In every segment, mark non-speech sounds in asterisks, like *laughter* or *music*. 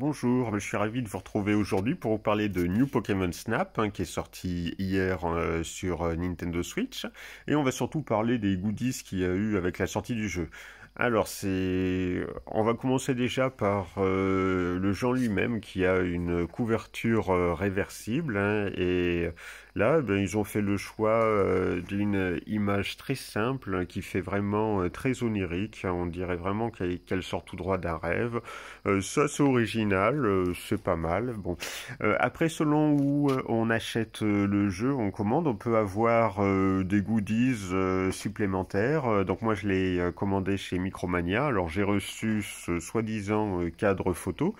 Bonjour, je suis ravi de vous retrouver aujourd'hui pour vous parler de New Pokémon Snap hein, qui est sorti hier euh, sur euh, Nintendo Switch et on va surtout parler des goodies qu'il y a eu avec la sortie du jeu. Alors c'est, on va commencer déjà par euh, le Jean lui-même qui a une couverture euh, réversible. Hein, et là, ben, ils ont fait le choix euh, d'une image très simple qui fait vraiment euh, très onirique. on dirait vraiment qu'elle sort tout droit d'un rêve. ça, c'est original, c'est pas mal. Bon, après, selon où on achète le jeu, on commande, on peut avoir des goodies supplémentaires. Donc moi, je l'ai commandé chez Micromania. Alors j'ai reçu ce soi-disant cadre photo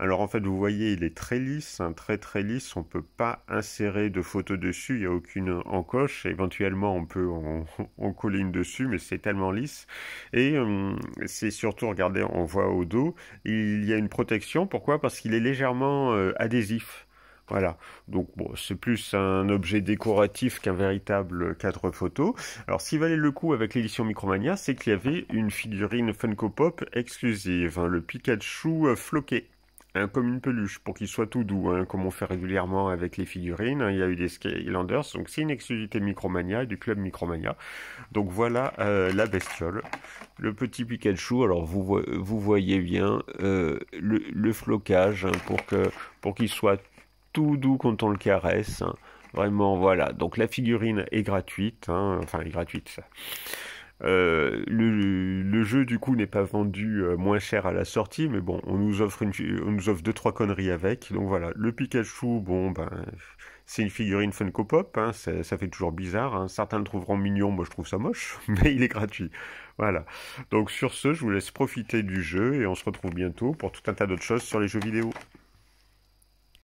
alors en fait, vous voyez, il est très lisse, hein, très très lisse, on ne peut pas insérer de photos dessus, il n'y a aucune encoche, éventuellement on peut *laughs* en, coller une dessus, mais c'est tellement lisse. Et euh, c'est surtout, regardez, on voit au dos, il y a une protection, pourquoi Parce qu'il est légèrement euh, adhésif. Voilà. Donc bon, c'est plus un objet décoratif qu'un véritable cadre photo. Alors s'il valait le coup avec l'édition Micromania, c'est qu'il y avait une figurine Funko Pop exclusive, hein, le Pikachu floqué. Hein, comme une peluche, pour qu'il soit tout doux, hein, comme on fait régulièrement avec les figurines. il y a eu des Skylanders, donc c'est une exclusivité Micromania et du club Micromania. Donc voilà euh, la bestiole, le petit Pikachu. Alors vous, vous voyez bien euh, le, le, flocage pour que pour qu'il soit tout doux quand on le caresse. Hein. Vraiment, voilà. Donc la figurine est gratuite. Hein. Enfin, elle est gratuite, ça. Euh, le, jeu du coup n'est pas vendu euh, moins cher à la sortie, mais bon, on nous offre une, on deux trois conneries avec. Donc voilà, le Pikachu, bon ben, c'est une figurine Funko Pop, hein. ça, fait toujours bizarre. Certains le trouveront mignon, moi je trouve ça moche, *laughs* mais il est gratuit. Voilà. Donc sur ce, je vous laisse profiter du jeu et on se retrouve bientôt pour tout un tas d'autres choses sur les jeux vidéo.